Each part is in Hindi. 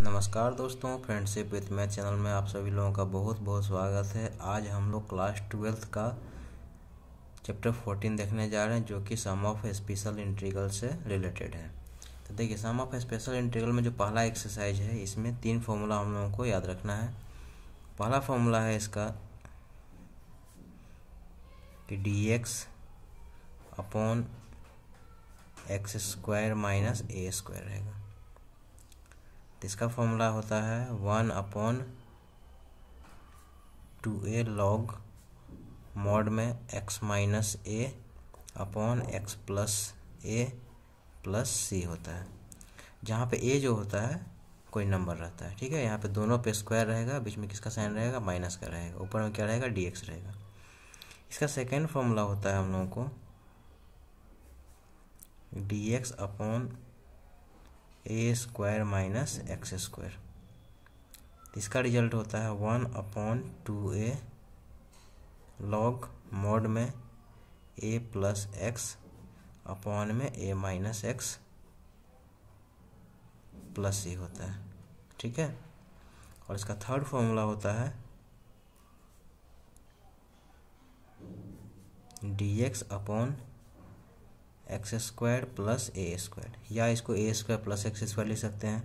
नमस्कार दोस्तों फ्रेंडशिप विथ मैथ चैनल में आप सभी लोगों का बहुत बहुत स्वागत है आज हम लोग क्लास ट्वेल्थ का चैप्टर फोर्टीन देखने जा रहे हैं जो कि सम ऑफ स्पेशल इंटीग्रल से रिलेटेड है तो देखिए सम ऑफ स्पेशल इंटीग्रल में जो पहला एक्सरसाइज है इसमें तीन फॉर्मूला हम लोगों को याद रखना है पहला फॉर्मूला है इसका कि D x upon x square minus ए स्क्वायर रहेगा इसका फॉर्मूला होता है one upon two A log mod में X minus A upon X plus A plus सी होता है जहाँ पे ए जो होता है कोई नंबर रहता है ठीक है यहाँ पे दोनों पे स्क्वायर रहेगा बीच में किसका साइन रहेगा माइनस का रहेगा ऊपर में क्या रहेगा डी एक्स रहेगा इसका सेकेंड फॉर्मूला होता है हम लोगों को डी एक्स अपॉन ए स्क्वायर माइनस एक्स स्क्वायर इसका रिजल्ट होता है one upon two A log mod में ए प्लस एक्स अपॉन में ए माइनस एक्स प्लस ही होता है ठीक है और इसका थर्ड फॉर्मूला होता है D x upon x square plus ए स्क्वायर या इसको A square plus x square लिख सकते हैं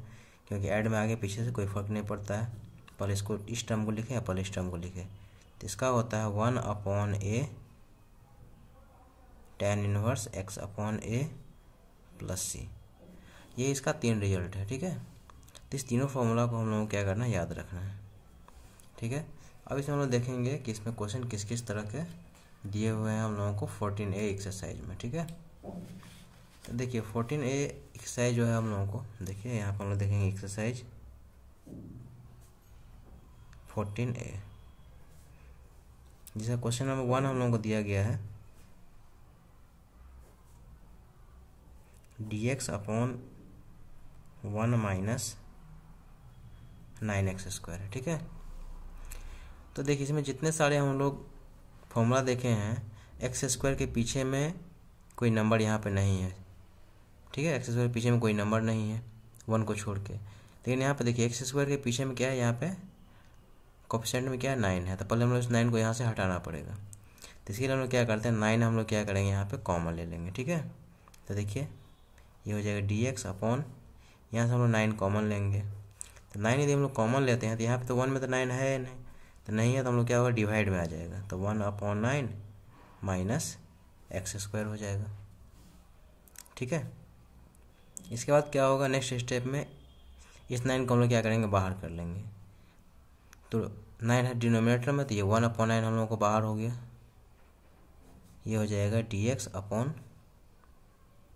क्योंकि ऐड में आगे पीछे से कोई फर्क नहीं पड़ता है पर इसको इस टर्म को लिखें या पर इस टर्म को लिखें तो इसका होता है वन अपॉन ए टेन इनवर्स एक्स अपॉन ए प्लस सी ये इसका तीन रिजल्ट है ठीक है तो इस तीनों फॉर्मूला को हम लोगों को क्या करना है याद रखना है ठीक है अब इसमें हम लोग देखेंगे कि इसमें क्वेश्चन किस किस तरह के दिए हुए हैं हम लोगों को फोर्टीन ए एक्सरसाइज में ठीक है तो देखिए फोर्टीन ए एक्सरसाइज जो है हम लोगों को देखिए यहाँ पर हम लोग देखेंगे एक्सरसाइज फोर्टीन ए जिसका क्वेश्चन नंबर वन हम लोगों को दिया गया है D x upon one minus nine X square ठीक है तो देखिए इसमें जितने सारे हम लोग फॉर्मूला देखे हैं एक्स स्क्वायर के पीछे में कोई नंबर यहाँ पे नहीं है ठीक है एक्स स्क्वायर के पीछे में कोई नंबर नहीं है वन को छोड़ के लेकिन यहाँ पे देखिए एक्स स्क्वायर के पीछे में क्या है यहाँ पे कॉपिशेंट में क्या है नाइन है तो पहले हम लोग इस नाइन को यहाँ से हटाना पड़ेगा तो इसके लिए हम लोग क्या करते हैं नाइन हम लोग क्या करेंगे यहाँ पे कॉमन ले लेंगे ठीक है तो देखिए ये हो जाएगा डी एक्स अपॉन यहाँ से हम लोग नाइन कॉमन लेंगे तो नाइन यदि हम लोग कॉमन लेते हैं तो यहाँ पे तो वन में तो नाइन है नहीं तो नहीं है तो हम लोग क्या होगा डिवाइड में आ जाएगा तो one upon nine minus x square हो जाएगा ठीक है इसके बाद क्या होगा नेक्स्ट स्टेप में इस नाइन को हम लोग क्या करेंगे बाहर कर लेंगे तो नाइन है डिनोमिनेटर में तो ये वन अपॉन नाइन हम लोगों को बाहर हो गया ये हो जाएगा डी एक्स अपॉन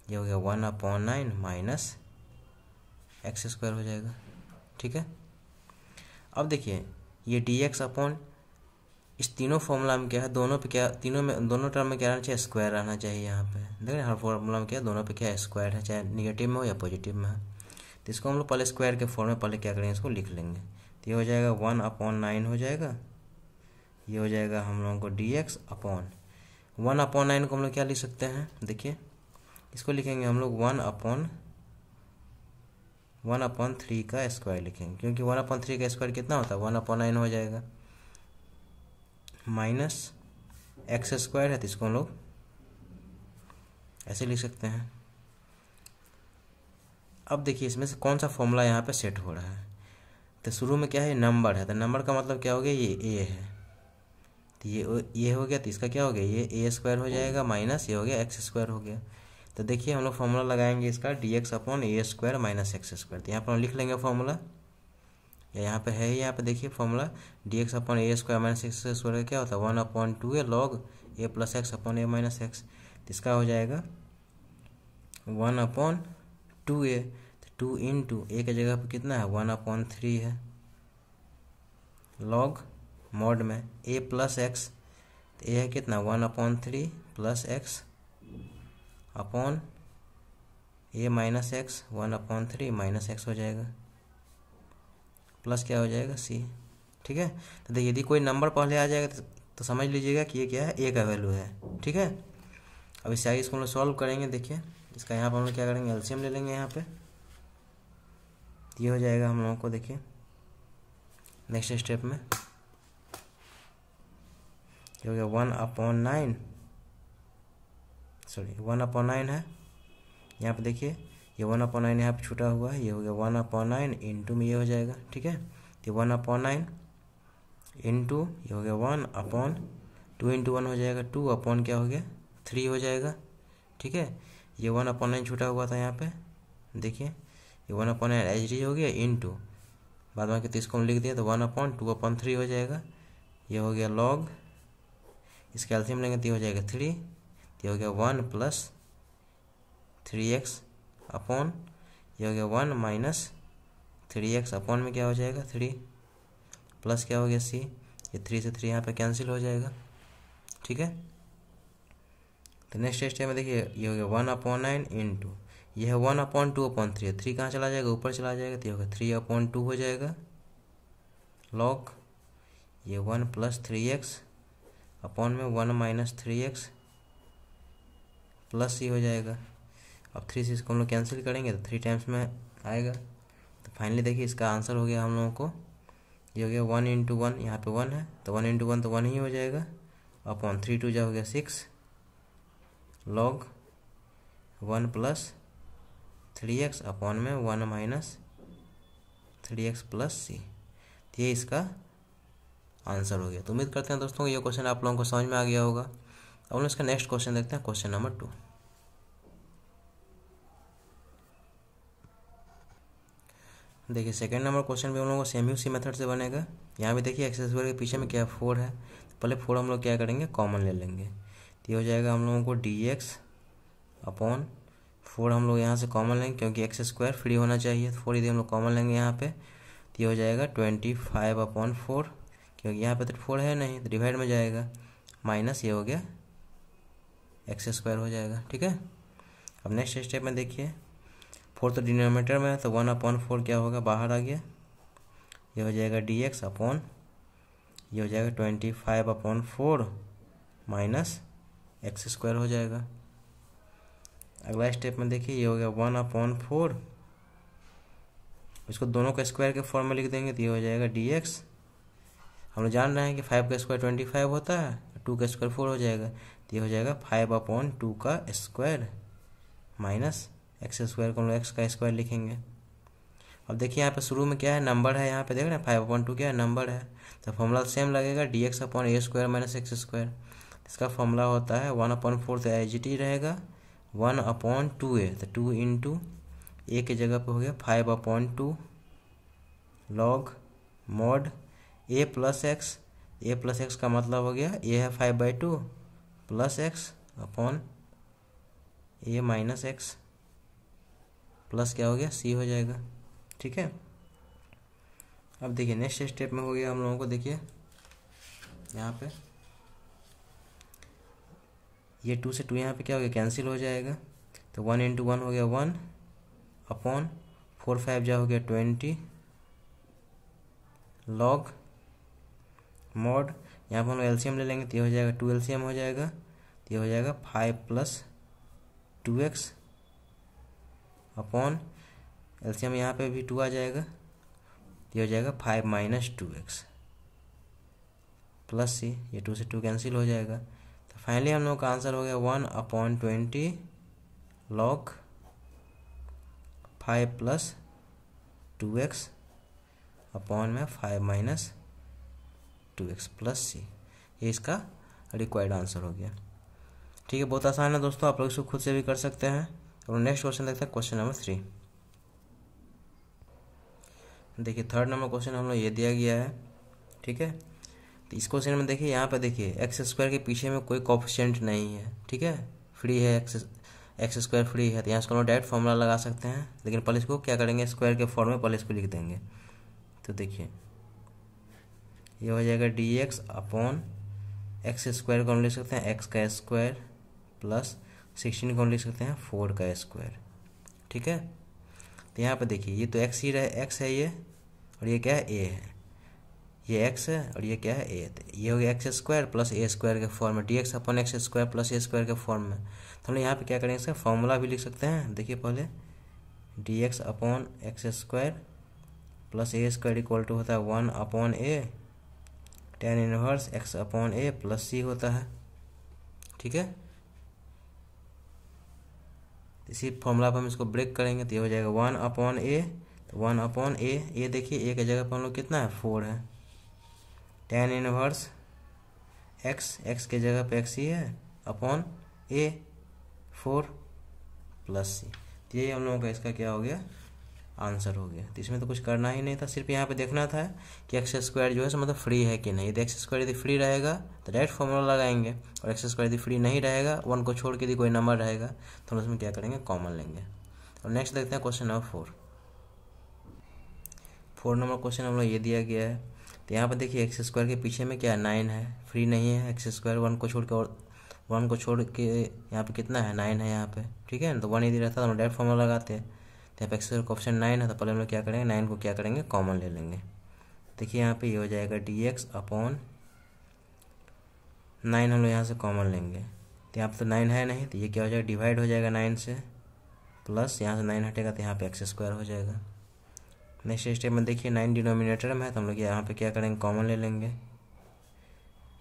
ये हो गया one upon nine minus x square हो जाएगा ठीक है अब देखिए ये डी एक्स अपॉन इस तीनों फॉर्मूला में क्या है दोनों पे क्या तीनों में दोनों टर्म में क्या रहना चाहिए स्क्वायर रहना चाहिए यहाँ पे देख रहे हैं हर फॉर्मूला में क्या दोनों पे क्या स्क्वायर है चाहे निगेटिव में हो या पॉजिटिव में तो इसको हम लोग पहले स्क्वायर के फॉर्म में पहले क्या करेंगे इसको लिख लेंगे तो ये हो जाएगा वन अपॉन नाइन हो जाएगा ये हो जाएगा हम लोगों को D x upon one upon nine को हम लोग क्या लिख सकते हैं देखिए इसको लिखेंगे हम लोग one upon one upon three का स्क्वायर लिखेंगे क्योंकि वन अपॉन थ्री का स्क्वायर कितना होता है वन अपॉन नाइन हो जाएगा माइनस एक्स स्क्वायर है तो इसको हम लोग ऐसे लिख सकते हैं अब देखिए इसमें से कौन सा फॉर्मूला यहाँ पे सेट हो रहा है तो शुरू में क्या है नंबर है तो नंबर का मतलब क्या हो गया ये ए है तो ये ये हो गया तो इसका क्या हो गया ये ए स्क्वायर हो जाएगा माइनस ये हो गया एक्स स्क्वायर हो गया तो देखिए हम लोग फॉर्मूला लगाएंगे इसका डी एक्स अपॉन ए स्क्वायर माइनस एक्स स्क्वायर तो यहाँ पर हम लिख लेंगे फॉर्मूला यहाँ पे है यहाँ पे देखिए फॉर्मूला डी एक्स अपॉन ए स्क्वायर माइनस एक्स स्क्वायर क्या होता है one upon two A log A plus x upon A minus X इसका हो जाएगा वन अपॉन टू ए तो टू इन टू ए के जगह पर कितना है वन अपॉन थ्री है लॉग मॉड में ए प्लस एक्स तो ए है कितना one upon three plus x upon ए minus X one upon three minus X हो जाएगा प्लस क्या हो जाएगा सी ठीक है तो देखिए यदि कोई नंबर पहले आ जाएगा तो, तो समझ लीजिएगा कि ये क्या है ए का वैल्यू है ठीक है अब इसे आगे इसको हम लोग सॉल्व करेंगे देखिए इसका यहाँ पर हम लोग क्या करेंगे एल्शियम ले लेंगे यहाँ पे ये हो जाएगा हम लोगों को देखिए नेक्स्ट स्टेप में ये हो गया one upon nine sorry one upon nine है यहाँ पे देखिए ये वन अपॉन नाइन यहाँ पर छूटा हुआ है ये हो गया वन अपॉन नाइन टू में ये हो जाएगा ठीक है तो वन अपॉन नाइन टू ये हो गया one upon two into one हो जाएगा टू अपॉन क्या हो गया थ्री हो जाएगा ठीक है ये वन अपॉन नाइन छूटा हुआ था यहाँ पे देखिए ये one upon nine H D हो गया इन टू बाद में तीस तो इसको हम लिख दिया तो one upon two upon three हो जाएगा ये हो गया लॉग इसका एल्सियम लेंगे तो ये हो जाएगा थ्री ये हो गया one plus three x upon ये हो गया one minus three x upon में क्या हो जाएगा थ्री प्लस क्या हो गया सी ये थ्री से थ्री यहाँ पे कैंसिल हो जाएगा ठीक है तो नेक्स्ट स्टेप में देखिए ये हो गया one upon nine into यह है one upon two upon three three कहाँ चला जाएगा ऊपर चला जाएगा तो ये होगा थ्री अपॉन टू हो जाएगा लॉक ये one plus three x upon में one minus three X plus ही हो जाएगा अब थ्री से इसको हम लोग कैंसिल करेंगे तो थ्री टाइम्स में आएगा तो फाइनली देखिए इसका आंसर हो गया हम लोगों को ये हो गया वन इंटू वन यहाँ पर वन है तो वन इंटू वन तो वन ही हो जाएगा अपॉन थ्री टू जा हो गया six log one plus three x upon में one minus three X plus सी तो ये इसका आंसर हो गया तो उम्मीद करते हैं दोस्तों ये क्वेश्चन आप लोगों को समझ में आ गया होगा अब इसका नेक्स्ट क्वेश्चन देखते हैं क्वेश्चन नंबर टू देखिए सेकंड नंबर क्वेश्चन भी हम लोगों को सेम यू सी मेथड से बनेगा यहाँ भी देखिए एक्सेस के पीछे में क्या फोर है तो पहले फोर हम लोग क्या करेंगे कॉमन ले लेंगे तो ये हो जाएगा हम लोगों को डी एक्स अपॉन फोर हम लोग यहाँ से कॉमन लेंगे क्योंकि एक्स स्क्वायर फ्री होना चाहिए फोर यदि हम लोग कॉमन लेंगे यहाँ पे तो ये हो जाएगा ट्वेंटी फाइव अपॉन फोर क्योंकि यहाँ पे तो फोर है नहीं तो डिवाइड में जाएगा माइनस ये हो गया एक्स स्क्वायर हो जाएगा ठीक है अब नेक्स्ट स्टेप में देखिए फोर तो डिनोमीटर में है तो वन अपॉन फोर क्या होगा बाहर आ गया ये हो जाएगा डी एक्स अपॉन ये हो जाएगा twenty five upon four minus x square हो जाएगा अगला स्टेप में देखिए ये हो गया वन अपॉन फोर इसको दोनों का स्क्वायर के फॉर्म में लिख देंगे तो ये हो जाएगा डी एक्स हम लोग जान रहे हैं कि फाइव का स्क्वायर ट्वेंटी फाइव होता है टू तो का स्क्वायर फोर हो जाएगा तो ये हो जाएगा फाइव अपॉन टू का स्क्वायर माइनस एक्स स्क्वायर को हम एक्स का स्क्वायर लिखेंगे अब देखिए यहाँ पे शुरू में क्या है नंबर है यहाँ पे देख रहे हैं फाइव अपॉइंट टू क्या है नंबर है तो फॉर्मूला सेम लगेगा डी एक्स अपॉन ए स्क्वायर माइनस एक्स स्क्वायर इसका फॉर्मूला होता है वन अपॉन फोर तो एच टी रहेगा वन अपॉन टू ए तो टू इन टू ए के जगह पे हो गया five upon two log mod a plus x a plus x का मतलब हो गया ए है five by two plus x upon A minus x plus क्या हो गया सी हो जाएगा ठीक है अब देखिए नेक्स्ट स्टेप में हो गया हम लोगों को देखिए यहाँ पे ये टू से टू यहाँ पे क्या हो गया कैंसिल हो जाएगा तो वन इंटू वन हो गया वन अपॉन फोर फाइव जा हो गया ट्वेंटी लॉग मॉड यहाँ पर हम लोग एलसीएम ले लेंगे तो ये हो जाएगा टू एल सी एम हो जाएगा तो ये हो जाएगा five plus two x upon एल्सियम यहाँ पे भी टू आ जाएगा ये हो जाएगा five minus two x plus सी ये टू से टू कैंसिल हो जाएगा तो फाइनली हम लोग का आंसर हो गया one upon twenty log five plus two x upon में five minus two x plus सी ये इसका रिक्वायर्ड आंसर हो गया ठीक है बहुत आसान है दोस्तों आप लोग इसको खुद से भी कर सकते हैं तो नेक्स्ट क्वेश्चन देखते हैं क्वेश्चन नंबर थ्री देखिए थर्ड नंबर क्वेश्चन हम लोग ये दिया गया है ठीक है तो इस क्वेश्चन में देखिए यहाँ पर देखिए एक्स स्क्वायर के पीछे में कोई कॉफिशेंट नहीं है ठीक है फ्री है एक्स एक्स स्क्वायर फ्री है तो यहाँ इसको हम डायरेक्ट फॉर्मूला लगा सकते हैं लेकिन पहले इसको क्या करेंगे स्क्वायर के फॉर्म में पहले इसको लिख देंगे तो देखिए ये हो जाएगा d x upon x square को हम लिख सकते हैं एक्स का स्क्वायर प्लस सिक्सटीन कौन लिख सकते हैं फोर का स्क्वायर ठीक है तो यहाँ पर देखिए ये तो एक्स ही रहे एक्स है ये और ये क्या है ए है ये एक्स है और ये क्या है ए तो ये हो गया एक्स स्क्वायर प्लस ए स्क्वायर के फॉर्म में d x upon x square plus ए स्क्वायर के फॉर्म में तो हम लोग यहाँ पर क्या करेंगे इसका फॉर्मूला भी लिख सकते हैं देखिए पहले d x upon x square plus A square equal to होता है वन अपॉन ए टेन इनवर्स एक्स अपॉन ए प्लस सी होता है ठीक है इसी फॉर्मूला पर हम इसको ब्रेक करेंगे तो ये हो जाएगा वन अपॉन ए तो वन अपॉन ए ये देखिए ए की जगह पर हम लोग कितना है फोर है टेन इनवर्स एक्स एक्स के जगह पर एक्स ही है अपॉन ए फोर प्लस सी तो ये हम लोगों का इसका क्या हो गया आंसर हो गया तो इसमें तो कुछ करना ही नहीं था सिर्फ यहाँ पे देखना था कि एक्स स्क्वायर जो है सो मतलब फ्री है कि नहीं तो यदि एक्स स्क्वायर यदि फ्री रहेगा तो डायरेक्ट फॉर्मूला लगाएंगे और एक्स स्क्वायर यदि फ्री नहीं रहेगा वन को छोड़ के यदि कोई नंबर रहेगा तो हम उसमें क्या करेंगे कॉमन लेंगे और नेक्स्ट देखते हैं question number four four number question हम लोग ये दिया गया है तो यहाँ पर देखिए एक्स स्क्वायर के पीछे में क्या है नाइन है फ्री नहीं है एक्स स्क्वायर वन को छोड़ के और वन को छोड़ के यहाँ पे कितना है नाइन है यहाँ पे ठीक है तो वन यदि रहता तो हम डायरेक्ट फॉर्मूला लगाते हैं तो आप एक्स का ऑप्शन नाइन है तो पहले हम लोग क्या करेंगे नाइन को क्या करेंगे कॉमन ले लेंगे देखिए यहाँ पे ये हो जाएगा डी एक्स अपॉन नाइन हम लोग यहाँ से कॉमन लेंगे तो यहाँ पर तो नाइन है नहीं तो ये क्या हो जाएगा डिवाइड हो जाएगा नाइन से प्लस यहाँ से नाइन हटेगा तो यहाँ पे एक्स स्क्वायर हो जाएगा नेक्स्ट स्टेप में देखिए नाइन डिनोमिनेटर में है तो हम लोग यहाँ पर क्या करेंगे कॉमन ले लेंगे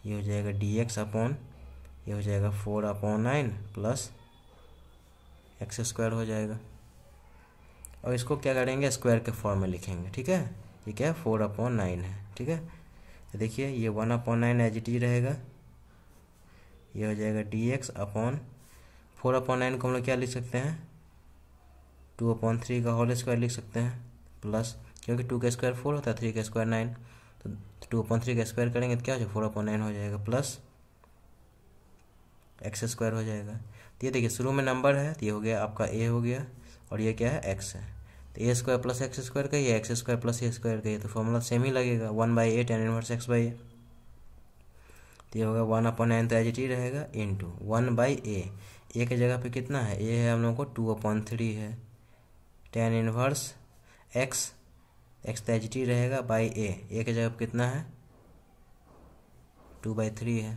ये हो जाएगा डी एक्स अपॉन ये हो जाएगा four upon nine plus x square हो जाएगा और इसको क्या करेंगे स्क्वायर के फॉर्म में लिखेंगे ठीक है ये क्या है फोर अपॉन नाइन है ठीक है देखिए ये one upon nine as it रहेगा ये हो जाएगा d x upon four upon nine को हम लोग क्या लिख सकते हैं टू अपॉन थ्री का होल स्क्वायर लिख सकते हैं प्लस क्योंकि टू का स्क्वायर फोर होता है थ्री का स्क्वायर नाइन तो टू अपॉन थ्री का स्क्वायर करेंगे तो क्या हो जाएगा फोर अपॉन नाइन हो जाएगा प्लस एक्स स्क्वायर हो जाएगा तो ये देखिए शुरू में नंबर है तो ये हो गया आपका ए हो गया और ये क्या है एक्स है तो a square plus x square का ही एक्स स्क्वायर प्लस ए स्क्वायर का तो फॉर्मूला सेम ही लगेगा one by a tan inverse x by a तो ये होगा वन अपॉन नाइन तो एज इट ही रहेगा into one by a a के जगह पे कितना है ए है हम लोगों को टू अपॉन थ्री है टेन इनवर्स एक्स एक्स तो एज रहेगा बाई ए ए के जगह पे कितना है टू बाई थ्री है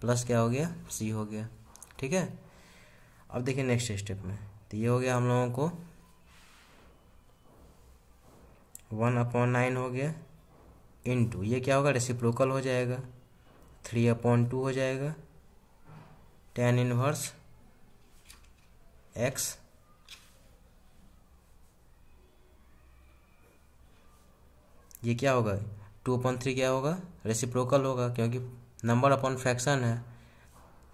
प्लस क्या हो गया सी हो गया ठीक है अब देखिए नेक्स्ट स्टेप में तो ये हो गया हम लोगों को वन अपॉन नाइन हो गया इन टू ये क्या होगा रेसिप्रोकल हो जाएगा थ्री अपॉन टू हो जाएगा टेन इनवर्स एक्स ये क्या होगा टू अपॉन थ्री क्या होगा रेसिप्रोकल होगा क्योंकि नंबर अपॉन फ्रैक्शन है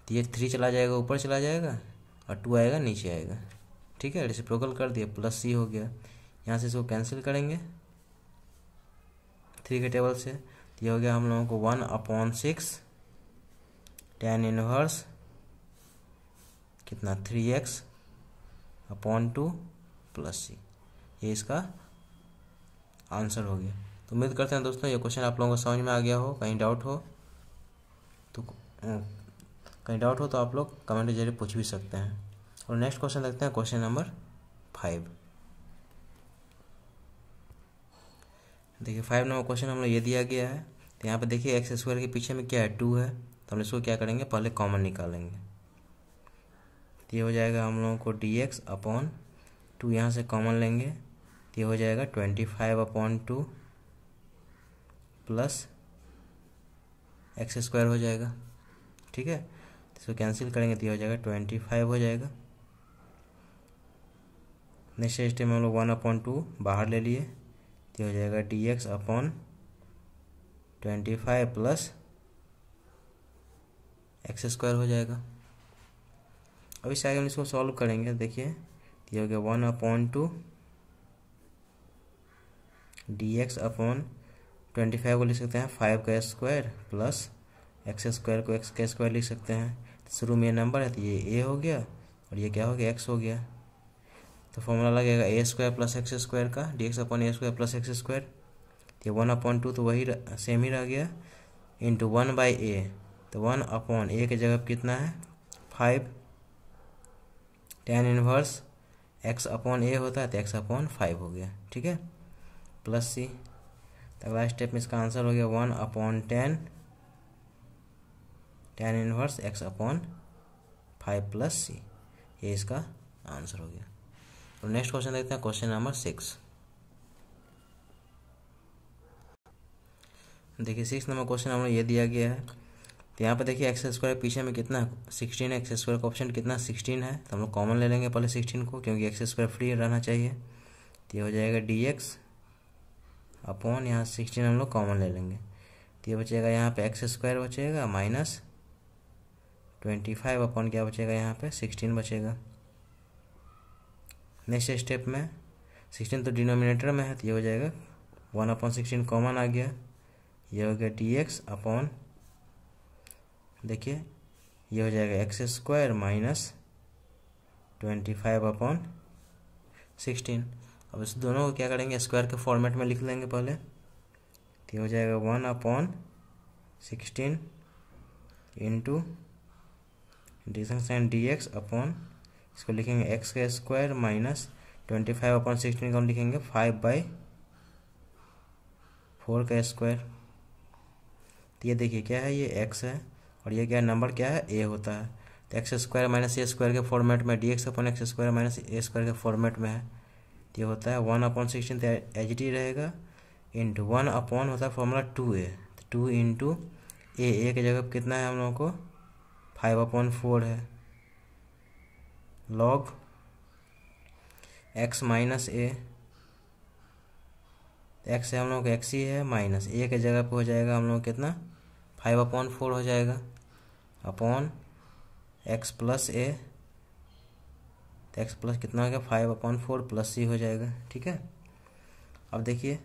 तो ये थ्री चला जाएगा ऊपर चला जाएगा और टू आएगा नीचे आएगा ठीक है रेसिप्रोकल कर दिया प्लस सी हो गया यहाँ से इसको कैंसिल करेंगे थ्री के टेबल से तो ये हो गया हम लोगों को one upon six tan inverse कितना three x upon two plus सी ये इसका आंसर हो गया तो उम्मीद करते हैं दोस्तों ये क्वेश्चन आप लोगों को समझ में आ गया हो कहीं डाउट हो तो कहीं डाउट हो तो आप लोग कमेंट के जरिए पूछ भी सकते हैं और नेक्स्ट क्वेश्चन देखते हैं क्वेश्चन नंबर फाइव देखिए फाइव नंबर क्वेश्चन हम लोग ये दिया गया है तो यहाँ पर देखिए एक्स स्क्वायर के पीछे में क्या है टू है तो हम इसको क्या करेंगे पहले कॉमन निकालेंगे तो ये हो जाएगा हम लोगों को डी एक्स अपॉन टू यहाँ से कॉमन लेंगे तो ये हो जाएगा twenty five upon two plus x square हो जाएगा ठीक है तो इसको कैंसिल करेंगे तो ये हो जाएगा ट्वेंटी फाइव हो जाएगा नेक्स्ट स्टेप में हम लोग वन अपॉन टू बाहर ले लिए ये हो जाएगा d x upon twenty five plus x square हो जाएगा अब इस आगे हम इसको सॉल्व करेंगे देखिए ये हो गया one upon two d x upon twenty five को लिख सकते हैं फाइव का स्क्वायर प्लस एक्स स्क्वायर को एक्स का स्क्वायर लिख सकते हैं शुरू में ये नंबर है तो ये ए हो गया और ये क्या हो गया एक्स हो गया तो फॉर्मूला लगेगा a square plus x square का डी एक्स अपॉन ए स्क्वायर प्लस एक्स स्क्वायर ये वन अपॉन टू तो वही सेम ही रह गया इंटू वन बाई ए तो वन अपॉन ए के जगह कितना है five tan inverse x upon a होता है तो एक्स अपॉन फाइव हो गया ठीक है प्लस सी तो अगला स्टेप में इसका आंसर हो गया one upon ten tan inverse x upon five plus सी ये इसका आंसर हो गया तो नेक्स्ट क्वेश्चन देखते हैं क्वेश्चन नंबर सिक्स देखिए सिक्स नंबर क्वेश्चन हमें ये दिया गया है तो यहाँ पर देखिए एक्स स्क्वायर पीछे में कितना सिक्सटीन एक्स स्क्वायर का ऑप्शन कितना सिक्सटीन है तो हम लोग कॉमन ले लेंगे पहले सिक्सटीन को क्योंकि एक्स स्क्वायर फ्री रहना चाहिए तो ये हो जाएगा डी एक्स अपॉन यहाँ सिक्सटीन हम लोग कॉमन ले लेंगे तो ये बचेगा यहाँ पे एक्स स्क्वायर बचेगा माइनस ट्वेंटी फाइव अपॉन क्या बचेगा यहाँ पे सिक्सटीन बचेगा नेक्स्ट स्टेप में सिक्सटीन तो डिनोमिनेटर में है तो ये हो जाएगा वन अपॉन सिक्सटीन कॉमन आ गया ये हो गया डी एक्स अपॉन देखिए ये हो जाएगा x square minus twenty five upon sixteen अब इस दोनों को क्या करेंगे स्क्वायर के फॉर्मेट में लिख लेंगे पहले तो ये हो जाएगा one upon sixteen into d sine d x upon इसको लिखेंगे एक्स का square minus twenty five upon sixteen को हम लिखेंगे फाइव बाई फोर का स्क्वायर तो ये देखिए क्या है ये एक्स है और ये क्या नंबर क्या है ए होता है तो एक्स स्क्वायर माइनस ए स्क्वायर के फॉर्मेट में d x upon x square minus ए स्क्वायर के फॉर्मेट में है तो ये होता है वन अपॉन सिक्सटीन तो एच डी रहेगा इंटू वन अपॉन होता है formula two a two into a a के जगह कितना है हम लोगों को फाइव अपॉन फोर है log x minus a x है हम लोग एक्स ही है माइनस ए के जगह पे हो जाएगा हम लोग कितना फाइव अपॉन फोर हो जाएगा अपॉन एक्स प्लस ए तो एक्स प्लस कितना हो गया five upon four plus c हो जाएगा ठीक है अब देखिए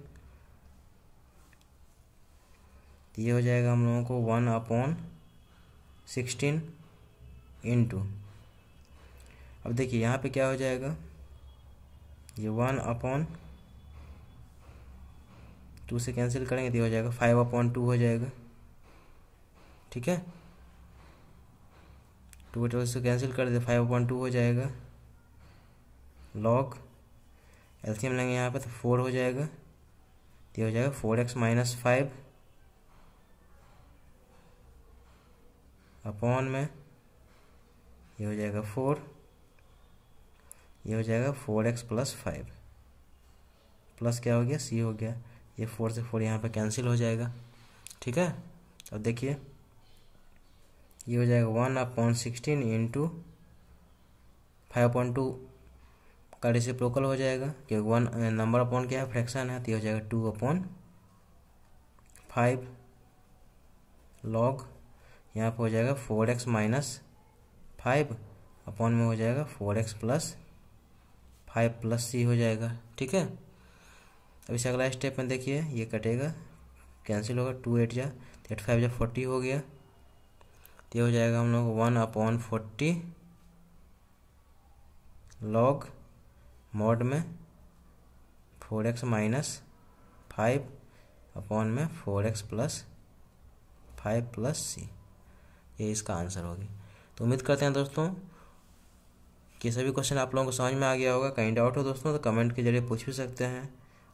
ये हो जाएगा हम लोगों को वन अपॉन सिक्सटीन इंटू अब देखिए यहाँ पे क्या हो जाएगा ये वन अपॉन टू से कैंसिल करेंगे तो हो जाएगा फाइव अपॉन टू हो जाएगा ठीक है टू टू से कैंसिल कर दे फाइव अपॉन टू हो जाएगा लॉग एल्सियम लेंगे यहाँ पे तो फोर हो जाएगा तो हो जाएगा four x minus five upon में ये हो जाएगा फोर ये हो जाएगा four x plus five plus क्या हो गया सी हो गया ये फोर से फोर यहाँ पे कैंसिल हो जाएगा ठीक है अब देखिए ये हो जाएगा one upon sixteen into five point two का प्रोकल हो जाएगा क्योंकि वन नंबर अपॉन क्या है फ्रैक्शन है तो ये हो जाएगा टू अपॉन फाइव लॉग यहाँ पे हो जाएगा four x minus five upon में हो जाएगा four x plus five plus c हो जाएगा ठीक है अब इसे अगला स्टेप में देखिए ये कटेगा कैंसिल होगा टू एट जा तो एट फाइव जा फोर्टी हो गया तो ये हो जाएगा हम लोग one upon forty log mod में four x minus five upon में four x plus five plus सी ये इसका आंसर होगी तो उम्मीद करते हैं दोस्तों कि सभी क्वेश्चन आप लोगों को समझ में आ गया होगा कहीं डाउट हो दोस्तों तो कमेंट के जरिए पूछ भी सकते हैं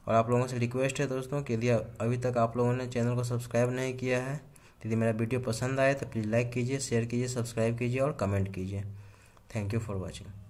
और आप लोगों से रिक्वेस्ट है दोस्तों कि यदि अभी तक आप लोगों ने चैनल को सब्सक्राइब नहीं किया है तो यदि मेरा वीडियो पसंद आए तो प्लीज़ लाइक कीजिए शेयर कीजिए सब्सक्राइब कीजिए और कमेंट कीजिए थैंक यू फॉर वॉचिंग